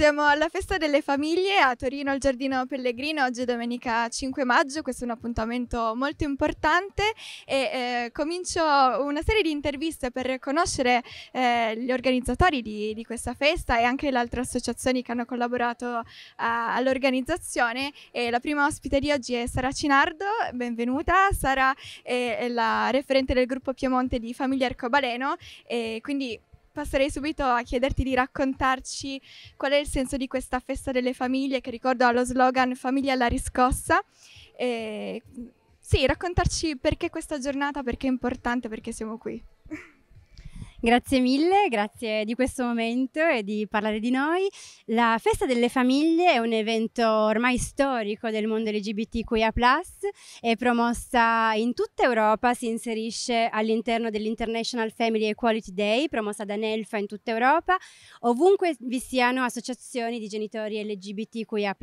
Siamo alla Festa delle Famiglie a Torino al Giardino Pellegrino, oggi è domenica 5 maggio, questo è un appuntamento molto importante e eh, comincio una serie di interviste per conoscere eh, gli organizzatori di, di, questa festa e anche le altre associazioni che hanno collaborato eh, all'organizzazione e la prima ospite di oggi è Sara Cinardo, benvenuta, Sara è, è la referente del gruppo Piemonte di Famiglia Arcobaleno e quindi passerei subito a chiederti di raccontarci qual è il senso di questa festa delle famiglie che ricordo allo slogan Famiglia alla riscossa. E, sì, raccontarci perché questa giornata, perché è importante, perché siamo qui. Grazie mille, grazie di questo momento e di parlare di noi. La Festa delle Famiglie è un evento ormai storico del mondo LGBTQIA+, è promossa in tutta Europa, si inserisce all'interno dell'International Family Equality Day, promossa da NELFA in tutta Europa, ovunque vi siano associazioni di genitori LGBTQIA+.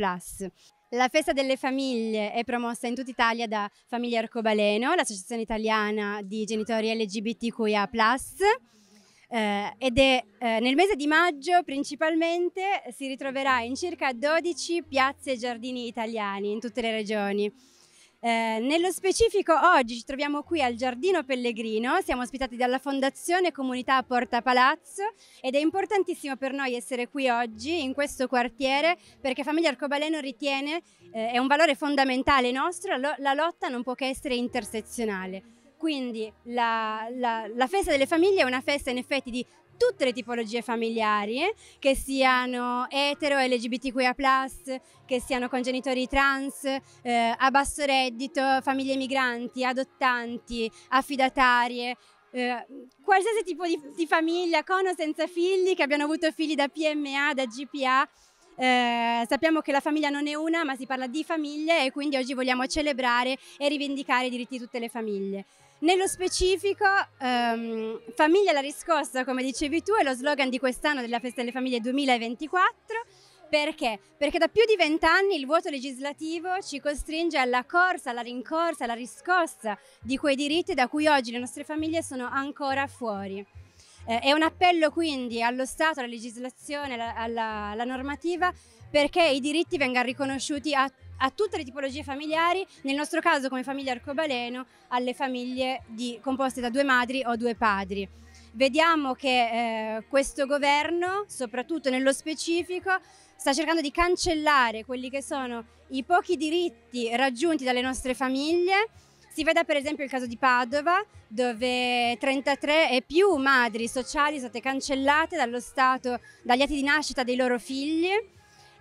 La festa delle famiglie è promossa in tutta Italia da Famiglia Arcobaleno, l'associazione italiana di genitori LGBTQIA+ eh, ed è eh, nel mese di maggio principalmente si ritroverà in circa 12 piazze e giardini italiani in tutte le regioni. Eh, nello specifico oggi ci troviamo qui al Giardino Pellegrino, siamo ospitati dalla Fondazione Comunità Porta Palazzo ed è importantissimo per noi essere qui oggi in questo quartiere perché Famiglia Arcobaleno ritiene eh, è un valore fondamentale nostro, lo, la lotta non può che essere intersezionale. Quindi la, la, la festa delle famiglie è una festa in effetti di tutte le tipologie familiari, che siano etero, LGBTQIA+, che siano con genitori trans, eh, a basso reddito, famiglie migranti, adottanti, affidatarie, eh, qualsiasi tipo di, di, famiglia, con o senza figli, che abbiano avuto figli da PMA, da GPA, eh, sappiamo che la famiglia non è una, ma si parla di famiglie e quindi oggi vogliamo celebrare e rivendicare i diritti di tutte le famiglie. Nello specifico, ehm, Famiglia la riscossa, come dicevi tu, è lo slogan di quest'anno della Festa delle Famiglie 2024. Perché? Perché da più di vent'anni il vuoto legislativo ci costringe alla corsa, alla rincorsa, alla riscossa di quei diritti da cui oggi le nostre famiglie sono ancora fuori. Eh, è un appello quindi allo Stato, alla legislazione, alla, alla, alla normativa perché i diritti vengano riconosciuti a tutti a tutte le tipologie familiari, nel nostro caso come famiglia arcobaleno alle famiglie di, composte da due madri o due padri. Vediamo che eh, questo governo, soprattutto nello specifico, sta cercando di cancellare quelli che sono i pochi diritti raggiunti dalle nostre famiglie. Si veda per esempio il caso di Padova, dove 33 e più madri sociali sono state cancellate dallo Stato dagli atti di nascita dei loro figli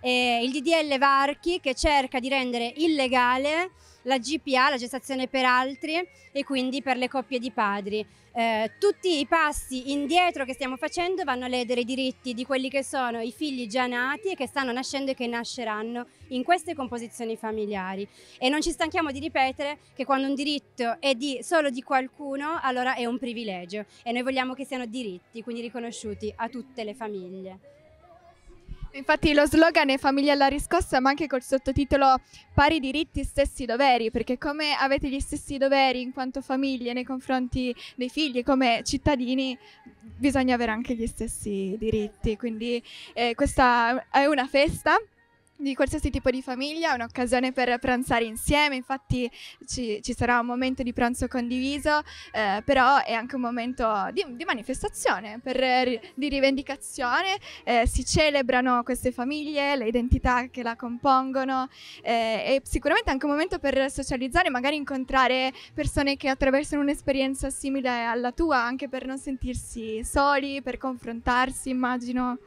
eh, il DDL Varchi che cerca di rendere illegale la GPA, la gestazione per altri e quindi per le coppie di padri. Eh, tutti i passi indietro che stiamo facendo vanno a ledere i diritti di quelli che sono i figli già nati e che stanno nascendo e che nasceranno in queste composizioni familiari. E non ci stanchiamo di ripetere che quando un diritto è di, solo di qualcuno, allora è un privilegio e noi vogliamo che siano diritti, quindi riconosciuti a tutte le famiglie. Infatti lo slogan è Famiglia alla riscossa, ma anche col sottotitolo Pari diritti, stessi doveri, perché come avete gli stessi doveri in quanto famiglie nei confronti dei figli, come cittadini, bisogna avere anche gli stessi diritti. Quindi eh, questa è una festa di qualsiasi tipo di famiglia, è un'occasione per pranzare insieme, infatti ci, ci sarà un momento di pranzo condiviso, eh, però è anche un momento di, di manifestazione, per, di rivendicazione, eh, si celebrano queste famiglie, le identità che la compongono eh, e sicuramente anche un momento per socializzare, magari incontrare persone che attraversano un'esperienza simile alla tua, anche per non sentirsi soli, per confrontarsi immagino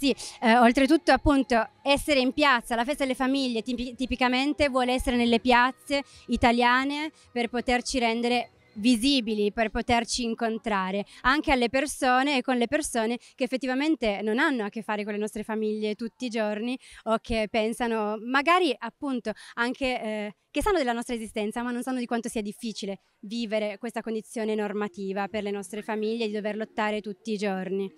ragazzi, eh, oltretutto appunto essere in piazza, la festa delle famiglie tipi tipicamente vuole essere nelle piazze italiane per poterci rendere visibili per poterci incontrare anche alle persone e con le persone che effettivamente non hanno a che fare con le nostre famiglie tutti i giorni o che pensano magari appunto anche eh, che sanno della nostra esistenza ma non sanno di quanto sia difficile vivere questa condizione normativa per le nostre famiglie di dover lottare tutti i giorni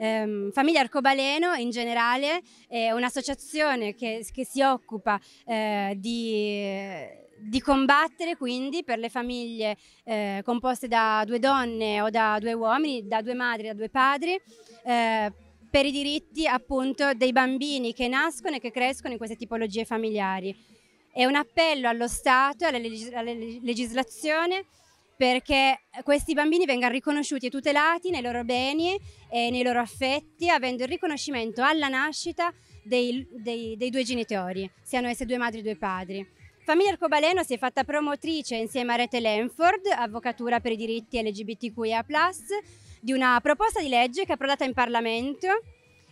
ehm, Famiglia Arcobaleno in generale è un'associazione che, che, si occupa eh, di di combattere quindi per le famiglie eh, composte da due donne o da due uomini, da due madri, da due padri, eh, per i diritti appunto dei bambini che nascono e che crescono in queste tipologie familiari. È un appello allo Stato, e alla legislazione perché questi bambini vengano riconosciuti e tutelati nei loro beni e nei loro affetti, avendo il riconoscimento alla nascita dei, dei, dei due genitori, siano essi due madri e due padri. Famiglia Arcobaleno si è fatta promotrice insieme a Rete Lenford, Avvocatura per i diritti LGBTQIA+, di una proposta di legge che è approdata in Parlamento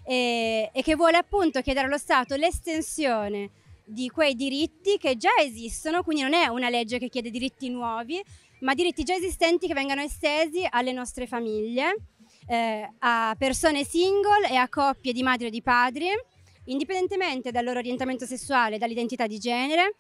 e, e che vuole appunto chiedere allo Stato l'estensione di quei diritti che già esistono, quindi non è una legge che chiede diritti nuovi, ma diritti già esistenti che vengano estesi alle nostre famiglie, eh, a persone single e a coppie di madri o di padri, indipendentemente dal loro orientamento sessuale e dall'identità di genere.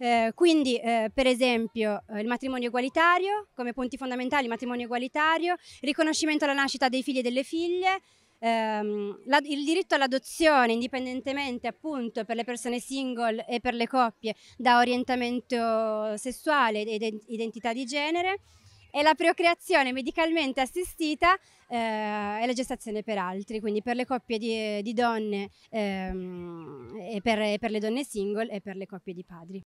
Eh, quindi, eh, per esempio, eh, il matrimonio egualitario, come punti fondamentali, matrimonio egualitario, riconoscimento alla nascita dei figli e delle figlie, ehm, la, il diritto all'adozione, indipendentemente appunto per le persone single e per le coppie, da orientamento sessuale ed identità di genere, e la procreazione medicalmente assistita eh, e la gestazione per altri, quindi per le coppie di, di donne ehm, e per, per le donne single e per le coppie di padri.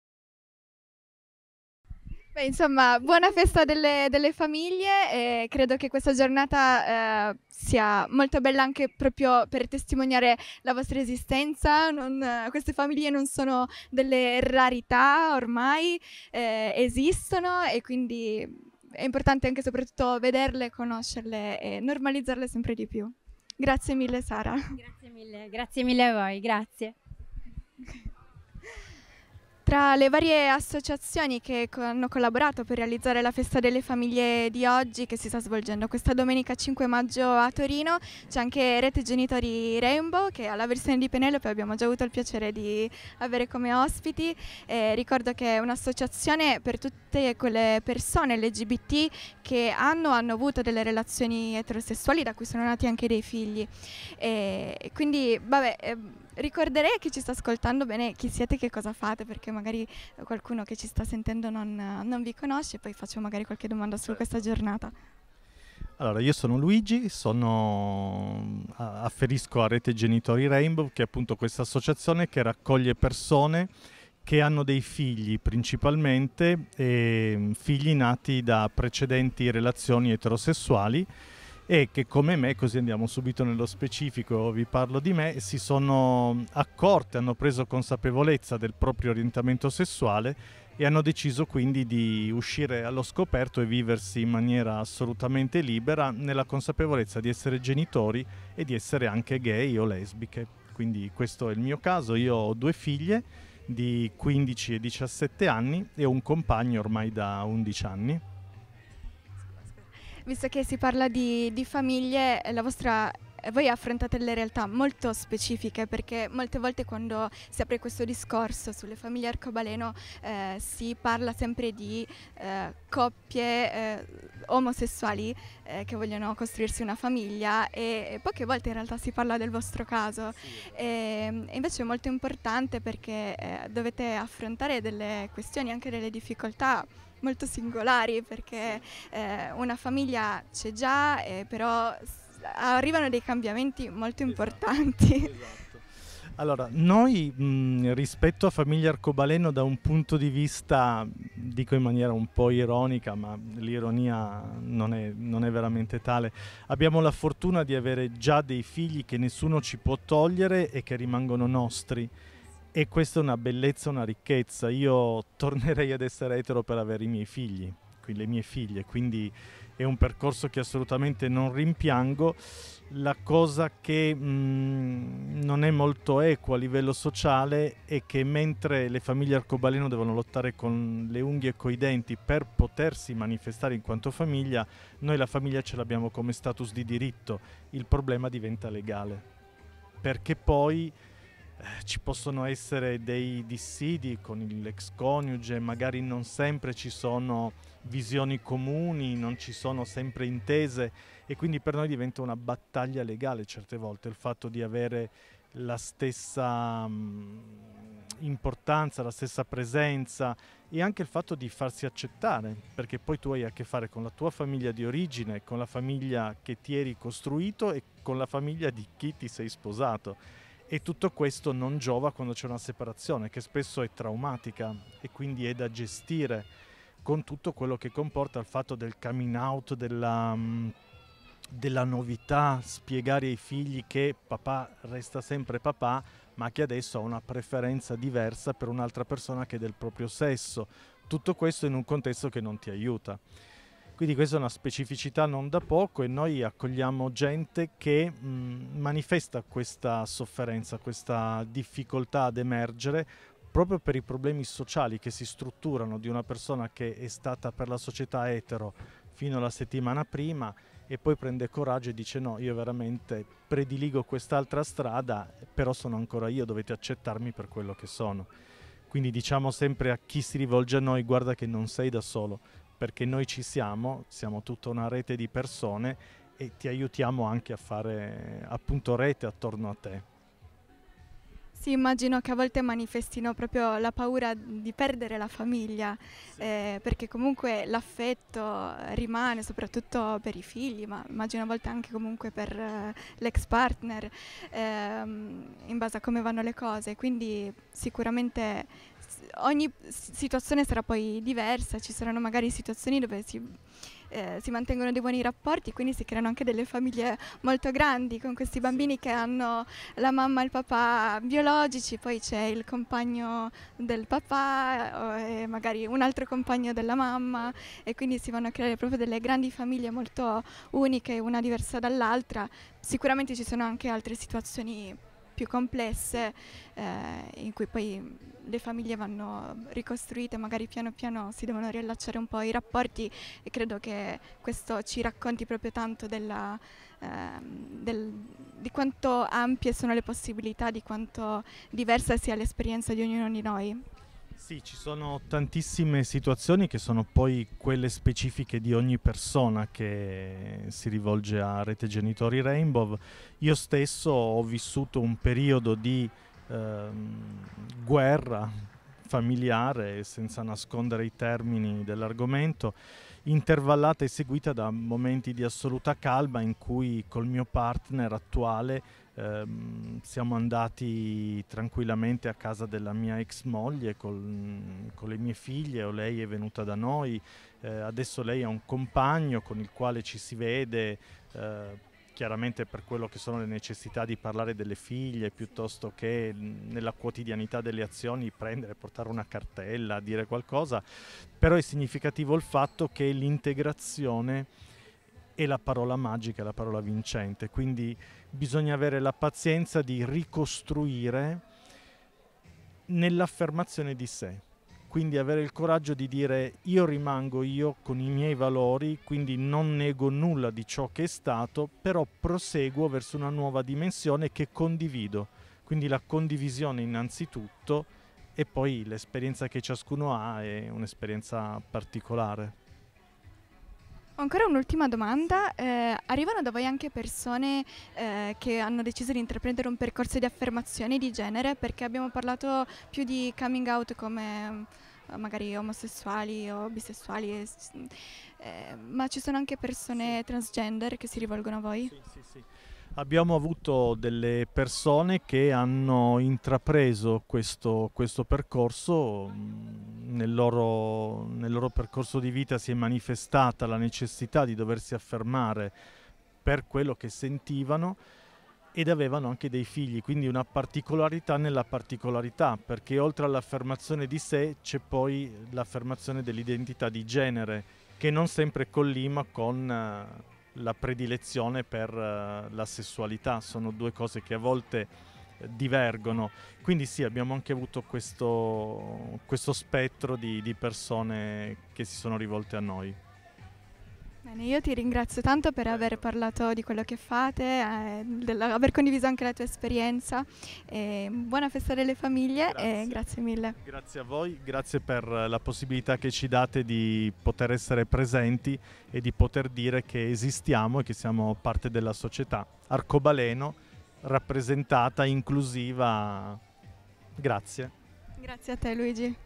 Beh, insomma, buona festa delle, delle famiglie e credo che questa giornata eh, sia molto bella anche proprio per testimoniare la vostra esistenza. Non, queste famiglie non sono delle rarità ormai, eh, esistono e quindi è importante anche soprattutto vederle, conoscerle e normalizzarle sempre di più. Grazie mille Sara. Grazie mille, grazie mille a voi, grazie. Tra le varie associazioni che hanno collaborato per realizzare la festa delle famiglie di oggi che si sta svolgendo questa domenica 5 maggio a Torino c'è anche Rete Genitori Rainbow che alla versione di Penelope abbiamo già avuto il piacere di avere come ospiti. Eh, ricordo che è un'associazione per tutte quelle persone LGBT che hanno, o hanno avuto delle relazioni eterosessuali da cui sono nati anche dei figli. Eh, quindi vabbè... Eh, ricorderei a chi ci sta ascoltando bene chi siete e che cosa fate, perché magari qualcuno che ci sta sentendo non, non vi conosce, poi faccio magari qualche domanda su questa certo. giornata. Allora, io sono Luigi, sono, afferisco a Rete Genitori Rainbow, che è appunto questa associazione che raccoglie persone che hanno dei figli principalmente, ehm, figli nati da precedenti relazioni eterosessuali e che come me, così andiamo subito nello specifico, vi parlo di me, si sono accorte, hanno preso consapevolezza del proprio orientamento sessuale e hanno deciso quindi di uscire allo scoperto e viversi in maniera assolutamente libera nella consapevolezza di essere genitori e di essere anche gay o lesbiche. Quindi questo è il mio caso, io ho due figlie di 15 e 17 anni e un compagno ormai da 11 anni. Visto che si parla di, di famiglie, eh, vostra, eh, voi affrontate le realtà molto specifiche perché molte volte quando si apre questo discorso sulle famiglie arcobaleno eh, si parla sempre di eh, coppie eh, omosessuali eh, che vogliono costruirsi una famiglia e, poche volte in realtà si parla del vostro caso. Ehm, e, invece è molto importante perché dovete affrontare delle questioni, anche delle difficoltà molto singolari perché eh, una famiglia c'è già, eh, però arrivano dei cambiamenti molto esatto, importanti. Esatto, esatto. Allora, noi mh, mhmm, rispetto a Famiglia Arcobaleno da un punto di vista, dico in maniera un po' ironica, ma l'ironia non è, non è, veramente tale, abbiamo la fortuna di avere già dei figli che nessuno ci può togliere e che rimangono nostri. E questa è una bellezza, una ricchezza. Io tornerei ad essere etero per avere i miei figli, le mie figlie, quindi è un percorso che assolutamente non rimpiango. La cosa che mh, mm, non è molto equa a livello sociale è che mentre le famiglie arcobaleno devono lottare con le unghie e coi denti per potersi manifestare in quanto famiglia, noi la famiglia ce l'abbiamo come status di diritto, il problema diventa legale. Perché poi eh, ci possono essere dei dissidi con l'ex coniuge, magari non sempre ci sono visioni comuni, non ci sono sempre intese e quindi per noi diventa una battaglia legale certe volte il fatto di avere la stessa mh, mm, importanza, la stessa presenza e anche il fatto di farsi accettare, perché poi tu hai a che fare con la tua famiglia di origine, con la famiglia che ti eri costruito e con la famiglia di chi ti sei sposato e tutto questo non giova quando c'è una separazione, che spesso è traumatica e quindi è da gestire con tutto quello che comporta il fatto del coming out, della, mm, della novità, spiegare ai figli che papà resta sempre papà, ma che adesso ha una preferenza diversa per un'altra persona che è del proprio sesso. Tutto questo in un contesto che non ti aiuta. Quindi questa è una specificità non da poco e noi accogliamo gente che mh, manifesta questa sofferenza, questa difficoltà ad emergere proprio per i problemi sociali che si strutturano di una persona che è stata per la società etero fino alla settimana prima e poi prende coraggio e dice no, io veramente prediligo quest'altra strada, però sono ancora io, dovete accettarmi per quello che sono. Quindi diciamo sempre a chi si rivolge a noi, guarda che non sei da solo, perché noi ci siamo, siamo tutta una rete di persone e ti aiutiamo anche a fare appunto rete attorno a te. Sì, immagino che a volte manifestino proprio la paura di perdere la famiglia, sì. eh, perché comunque l'affetto rimane soprattutto per i figli, ma immagino a volte anche comunque per eh, l'ex partner, ehm, in base a come vanno le cose, quindi sicuramente ogni situazione sarà poi diversa, ci saranno magari situazioni dove si, eh, si, mantengono dei buoni rapporti, quindi si creano anche delle famiglie molto grandi con questi bambini che hanno la mamma e il papà biologici, poi c'è il compagno del papà e magari un altro compagno della mamma e quindi si vanno a creare proprio delle grandi famiglie molto uniche, una diversa dall'altra. Sicuramente ci sono anche altre situazioni più complesse eh, in cui poi le famiglie vanno ricostruite, magari piano piano si devono riallacciare un po' i rapporti e credo che questo ci racconti proprio tanto della, eh, del, di quanto ampie sono le possibilità, di quanto diversa sia l'esperienza di ognuno di noi. Sì, ci sono tantissime situazioni che sono poi quelle specifiche di ogni persona che si rivolge a Rete Genitori Rainbow. Io stesso ho vissuto un periodo di ehm, guerra familiare, senza nascondere i termini dell'argomento, intervallata e seguita da momenti di assoluta calma in cui col mio partner attuale Ehm, siamo andati tranquillamente a casa della mia ex moglie col, con le mie figlie, o lei è venuta da noi, eh, adesso lei ha un compagno con il quale ci si vede. Eh, chiaramente per quello che sono le necessità di parlare delle figlie piuttosto che nella quotidianità delle azioni prendere, portare una cartella, dire qualcosa, però è significativo il fatto che l'integrazione è la parola magica, è la parola vincente, quindi bisogna avere la pazienza di ricostruire nell'affermazione di sé. Quindi avere il coraggio di dire io rimango io con i miei valori, quindi non nego nulla di ciò che è stato, però proseguo verso una nuova dimensione che condivido. Quindi la condivisione innanzitutto e poi l'esperienza che ciascuno ha è un'esperienza particolare. Ho ancora un'ultima domanda, eh, arrivano da voi anche persone eh, che hanno deciso di intraprendere un percorso di affermazione di genere perché abbiamo parlato più di coming out come eh, magari omosessuali o bisessuali, eh, eh, ma ci sono anche persone transgender che si rivolgono a voi? Sì, sì, sì abbiamo avuto delle persone che hanno intrapreso questo, questo percorso, mm, nel loro, nel loro percorso di vita si è manifestata la necessità di doversi affermare per quello che sentivano ed avevano anche dei figli, quindi una particolarità nella particolarità, perché oltre all'affermazione di sé c'è poi l'affermazione dell'identità di genere, che non sempre collima con eh, la predilezione per uh, la sessualità, sono due cose che a volte eh, divergono. Quindi sì, abbiamo anche avuto questo, questo spettro di, di persone che si sono rivolte a noi. Bene, io ti ringrazio tanto per aver parlato di quello che fate, eh, della, aver condiviso anche la tua esperienza. Eh, buona festa delle famiglie grazie. e grazie mille. Grazie a voi, grazie per la possibilità che ci date di poter essere presenti e di poter dire che esistiamo e che siamo parte della società. Arcobaleno, rappresentata, inclusiva. Grazie. Grazie a te Luigi.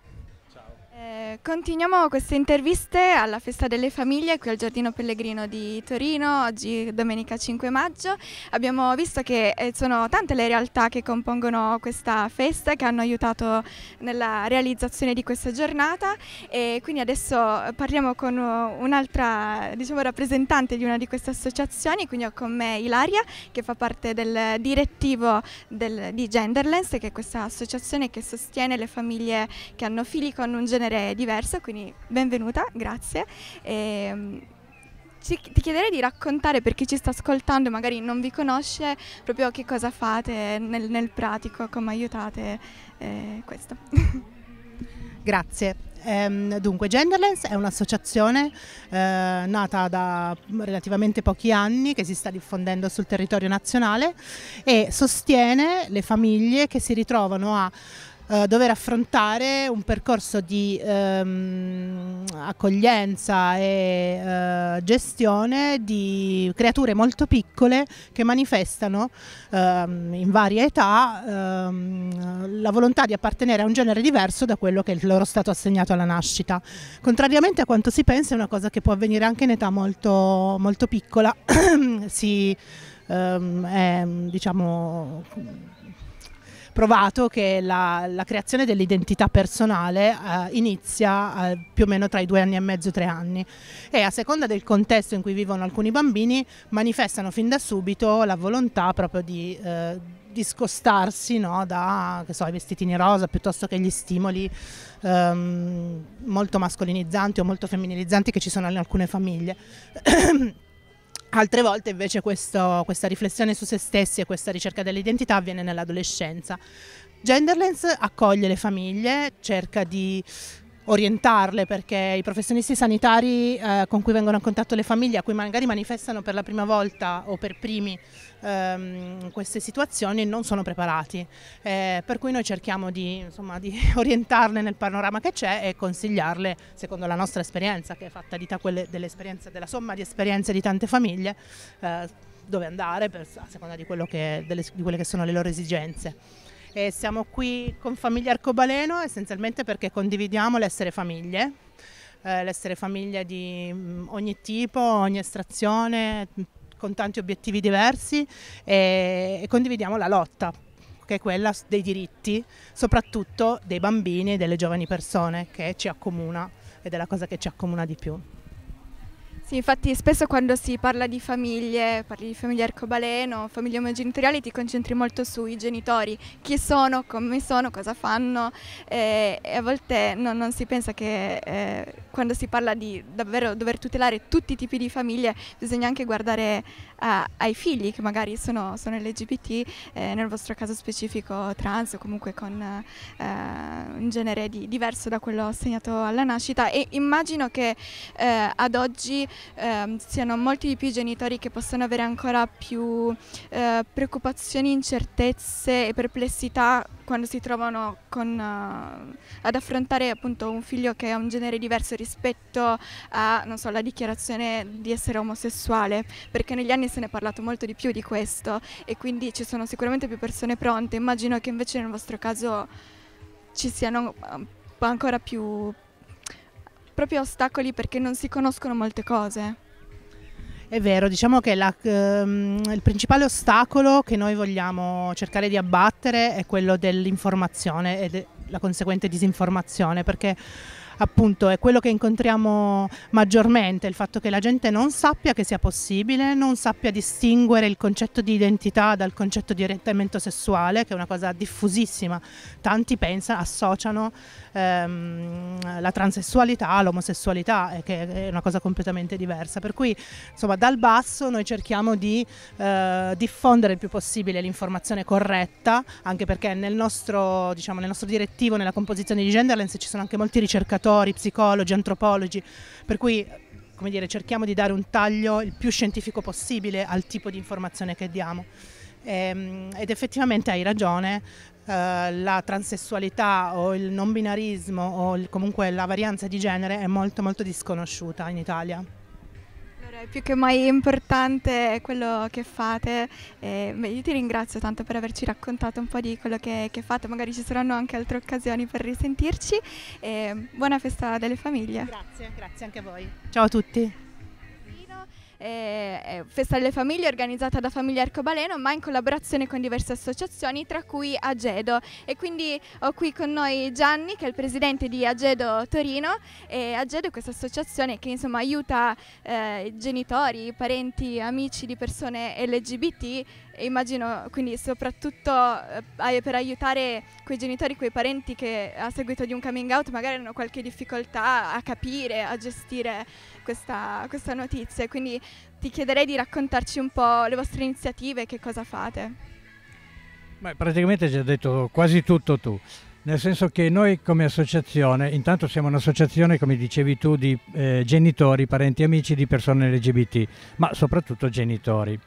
Eh, continuiamo queste interviste alla Festa delle Famiglie qui al Giardino Pellegrino di Torino, oggi domenica 5 maggio. Abbiamo visto che eh, sono tante le realtà che compongono questa festa e che hanno aiutato nella realizzazione di questa giornata e quindi adesso parliamo con eh, un'altra diciamo, rappresentante di una di queste associazioni, quindi ho con me Ilaria che fa parte del direttivo del, di Genderlands che è questa associazione che sostiene le famiglie che hanno figli con un genere genere diverso, quindi benvenuta, grazie. E, ehm, ci, ti chiederei di raccontare per chi ci sta ascoltando e magari non vi conosce proprio che cosa fate nel, nel pratico, come aiutate eh, questo. Grazie. Ehm, dunque, Genderlands è un'associazione eh, nata da relativamente pochi anni che si sta diffondendo sul territorio nazionale e sostiene le famiglie che si ritrovano a eh, dover affrontare un percorso di ehm, accoglienza e eh, gestione di creature molto piccole che manifestano ehm, in varie età ehm, la volontà di appartenere a un genere diverso da quello che è il loro stato assegnato alla nascita. Contrariamente a quanto si pensa è una cosa che può avvenire anche in età molto, molto piccola, si, ehm, è, diciamo provato che la, la creazione dell'identità personale eh, inizia eh, più o meno tra i due anni e mezzo tre anni e a seconda del contesto in cui vivono alcuni bambini manifestano fin da subito la volontà proprio di... Eh, discostarsi no, da so, i vestitini rosa piuttosto che gli stimoli ehm, molto mascolinizzanti o molto femminilizzanti che ci sono in alcune famiglie. Altre volte invece questo, questa riflessione su se stessi e questa ricerca dell'identità avviene nell'adolescenza. Genderlands accoglie le famiglie, cerca di orientarle perché i professionisti sanitari eh, con cui vengono a contatto le famiglie, a cui magari manifestano per la prima volta o per primi ehm, queste situazioni, non sono preparati. Eh, per cui noi cerchiamo di, insomma, di orientarle nel panorama che c'è e consigliarle, secondo la nostra esperienza, che è fatta di quelle, della somma di esperienze di tante famiglie, eh, dove andare per, a seconda di, che, delle, di quelle che sono le loro esigenze. E siamo qui con Famiglia Arcobaleno essenzialmente perché condividiamo l'essere famiglie, eh, l'essere famiglie di mm, ogni tipo, ogni estrazione, mm, con tanti obiettivi diversi e, e condividiamo la lotta che è quella dei diritti, soprattutto dei bambini e delle giovani persone che ci accomuna ed è la cosa che ci accomuna di più. Sì, infatti spesso quando si parla di famiglie, parli di famiglie arcobaleno, famiglie omogenitoriali, ti concentri molto sui genitori, chi sono, come sono, cosa fanno eh, e a volte no, non si pensa che eh, quando si parla di davvero dover tutelare tutti i tipi di famiglie bisogna anche guardare a, ai figli che magari sono, sono LGBT, eh, nel vostro caso specifico trans o comunque con eh, un genere di, diverso da quello assegnato alla nascita e immagino che eh, ad oggi ehm, siano molti di più genitori che possono avere ancora più eh, preoccupazioni, incertezze e perplessità quando si trovano con, eh, ad affrontare appunto un figlio che ha un genere diverso rispetto alla so, dichiarazione di essere omosessuale, perché negli anni se ne è parlato molto di più di questo e quindi ci sono sicuramente più persone pronte, immagino che invece nel vostro caso ci siano ehm, ancora più proprio ostacoli perché non si conoscono molte cose. È vero, diciamo che la, ehm, il principale ostacolo che noi vogliamo cercare di abbattere è quello dell'informazione e de la conseguente disinformazione, perché appunto è quello che incontriamo maggiormente, il fatto che la gente non sappia che sia possibile, non sappia distinguere il concetto di identità dal concetto di orientamento sessuale, che è una cosa diffusissima. Tanti pensano, associano ehm, la transessualità all'omosessualità, eh, che è una cosa completamente diversa. Per cui insomma dal basso noi cerchiamo di eh, diffondere il più possibile l'informazione corretta, anche perché nel nostro, diciamo, nel nostro direttivo, nella composizione di Genderlands ci sono anche molti ricercatori scrittori, psicologi, antropologi, per cui come dire, cerchiamo di dare un taglio il più scientifico possibile al tipo di informazione che diamo. Ehm, ed effettivamente hai ragione, eh, la transessualità o il non binarismo o comunque la varianza di genere è molto molto disconosciuta in Italia. Allora, più che mai importante quello che fate. Eh, beh, io ti ringrazio tanto per averci raccontato un po' di quello che, che fate, magari ci saranno anche altre occasioni per risentirci. Eh, buona festa delle famiglie. Grazie, grazie anche a voi. Ciao a tutti eh, Festa delle Famiglie organizzata da Famiglia Arcobaleno ma in collaborazione con diverse associazioni tra cui Agedo e quindi ho qui con noi Gianni che è il presidente di Agedo Torino e Agedo è questa associazione che insomma aiuta eh, genitori, parenti, amici di persone LGBT e immagino quindi soprattutto eh, per aiutare quei genitori, quei parenti che a seguito di un coming out magari hanno qualche difficoltà a capire, a gestire questa, questa notizia. Quindi ti chiederei di raccontarci un po' le vostre iniziative, che cosa fate. Beh, praticamente già detto quasi tutto tu, nel senso che noi come associazione, intanto siamo un'associazione, come dicevi tu, di eh, genitori, parenti, amici di persone LGBT, ma soprattutto genitori.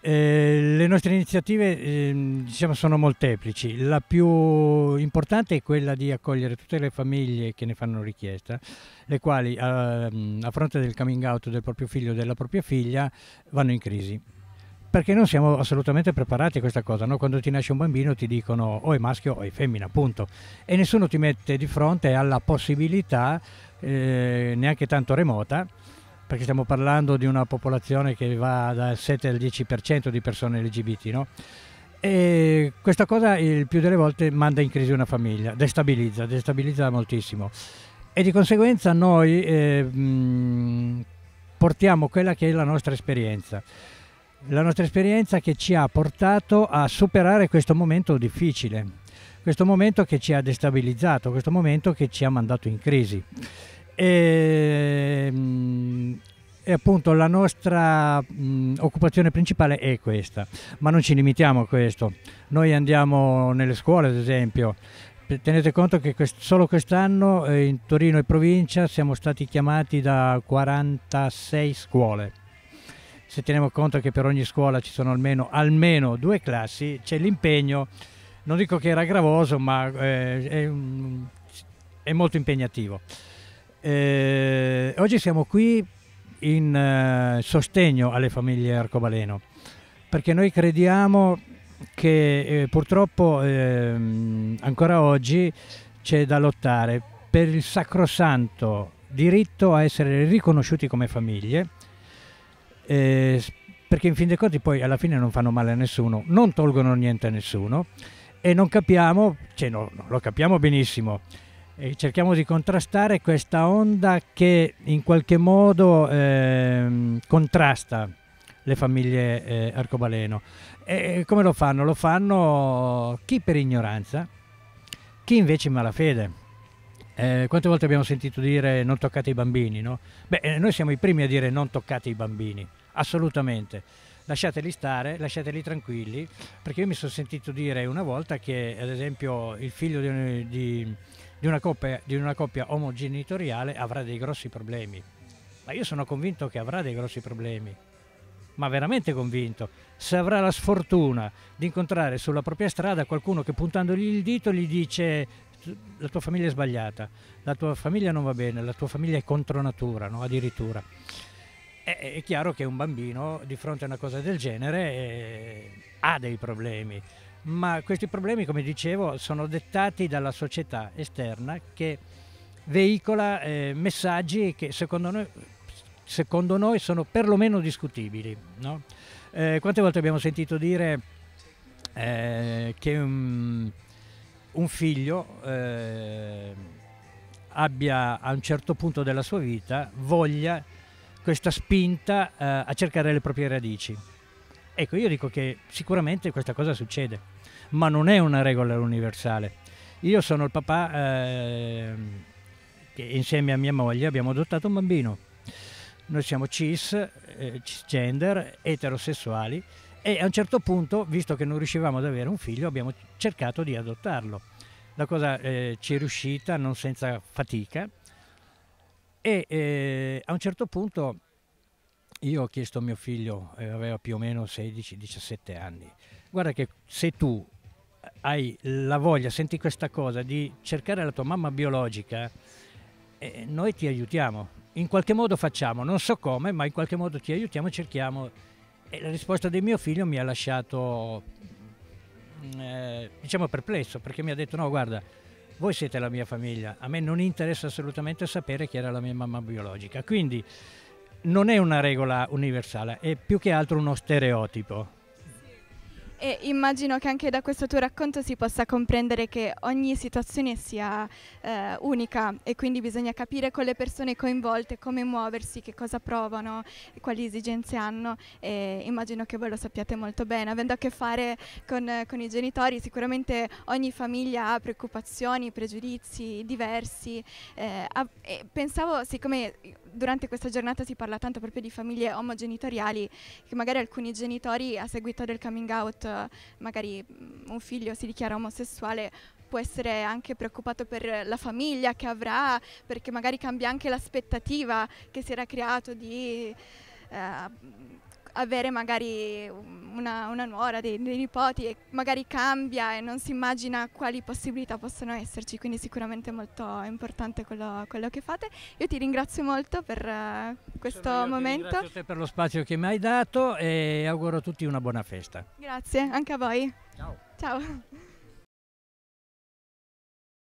Eh, le nostre iniziative eh, diciamo, sono molteplici, la più importante è quella di accogliere tutte le famiglie che ne fanno richiesta, le quali eh, a fronte del coming out del proprio figlio o della propria figlia vanno in crisi. Perché non siamo assolutamente preparati a questa cosa, no? quando ti nasce un bambino ti dicono o è maschio o è femmina, appunto, E nessuno ti mette di fronte alla possibilità, eh, neanche tanto remota, perché stiamo parlando di una popolazione che va dal 7 al 10% di persone LGBT, no? E questa cosa il più delle volte manda in crisi una famiglia, destabilizza, destabilizza moltissimo. E di conseguenza noi eh, portiamo quella che è la nostra esperienza. La nostra esperienza che ci ha portato a superare questo momento difficile, questo momento che ci ha destabilizzato, questo momento che ci ha mandato in crisi. E, ehm, e appunto la nostra mh, occupazione principale è questa, ma non ci limitiamo a questo. Noi andiamo nelle scuole, ad esempio. Tenete conto che quest solo quest'anno eh, in Torino e provincia siamo stati chiamati da 46 scuole. Se teniamo conto che per ogni scuola ci sono almeno, almeno due classi, c'è l'impegno, non dico che era gravoso, ma eh, è, è molto impegnativo. Eh, oggi siamo qui in eh, sostegno alle famiglie arcobaleno perché noi crediamo che eh, purtroppo ehm, ancora oggi c'è da lottare per il sacrosanto diritto a essere riconosciuti come famiglie eh, perché in fin dei conti poi alla fine non fanno male a nessuno, non tolgono niente a nessuno e non capiamo, cioè no, no, lo capiamo benissimo, e cerchiamo di contrastare questa onda che in qualche modo eh, contrasta le famiglie eh, arcobaleno. E come lo fanno? Lo fanno chi per ignoranza, chi invece in malafede. Eh, quante volte abbiamo sentito dire non toccate i bambini, no? Beh, eh, noi siamo i primi a dire non toccate i bambini, assolutamente lasciateli stare, lasciateli tranquilli, perché io mi sono sentito dire una volta che ad esempio il figlio di, di, di una, coppia, di una coppia omogenitoriale avrà dei grossi problemi. Ma io sono convinto che avrà dei grossi problemi, ma veramente convinto, se avrà la sfortuna di incontrare sulla propria strada qualcuno che puntandogli il dito gli dice la tua famiglia è sbagliata, la tua famiglia non va bene, la tua famiglia è contro natura, no? addirittura. È, è chiaro che un bambino di fronte a una cosa del genere eh, ha dei problemi ma questi problemi, come dicevo, sono dettati dalla società esterna che veicola eh, messaggi che secondo noi, secondo noi, sono perlomeno discutibili. No? Eh, quante volte abbiamo sentito dire eh, che un, un figlio eh, abbia a un certo punto della sua vita voglia questa spinta eh, a cercare le proprie radici? Ecco, io dico che sicuramente questa cosa succede ma non è una regola universale. Io sono il papà eh, che insieme a mia moglie abbiamo adottato un bambino. Noi siamo cis, eh, cisgender, eterosessuali e a un certo punto, visto che non riuscivamo ad avere un figlio, abbiamo cercato di adottarlo. La cosa eh, ci è riuscita non senza fatica e eh, a un certo punto io ho chiesto a mio figlio, eh, aveva più o meno 16-17 anni, guarda che se tu hai la voglia, senti questa cosa, di cercare la tua mamma biologica, eh, noi ti aiutiamo. In qualche modo facciamo, non so come, ma in qualche modo ti aiutiamo, cerchiamo. E la risposta del mio figlio mi ha lasciato, mm, eh, diciamo, perplesso, perché mi ha detto, no, guarda, voi siete la mia famiglia, a me non interessa assolutamente sapere chi era la mia mamma biologica. Quindi non è una regola universale, è più che altro uno stereotipo e immagino che anche da questo tuo racconto si possa comprendere che ogni situazione sia eh, unica e quindi bisogna capire con le persone coinvolte come muoversi, che cosa provano, quali esigenze hanno e immagino che voi lo sappiate molto bene. Avendo a che fare con, con i genitori sicuramente ogni famiglia ha preoccupazioni, pregiudizi diversi. Eh, pensavo, siccome durante questa giornata si parla tanto proprio di famiglie omogenitoriali, che magari alcuni genitori a seguito del coming out, magari mm, un figlio si dichiara omosessuale, può essere anche preoccupato per la famiglia che avrà, perché magari cambia anche l'aspettativa che si era creato di... Eh, avere magari una, una nuora, dei, dei, nipoti e magari cambia e non si immagina quali possibilità possono esserci, quindi sicuramente è molto importante quello, quello che fate. Io ti ringrazio molto per uh, questo momento. Grazie a te per lo spazio che mi hai dato e auguro a tutti una buona festa. Grazie, anche a voi. Ciao. Ciao.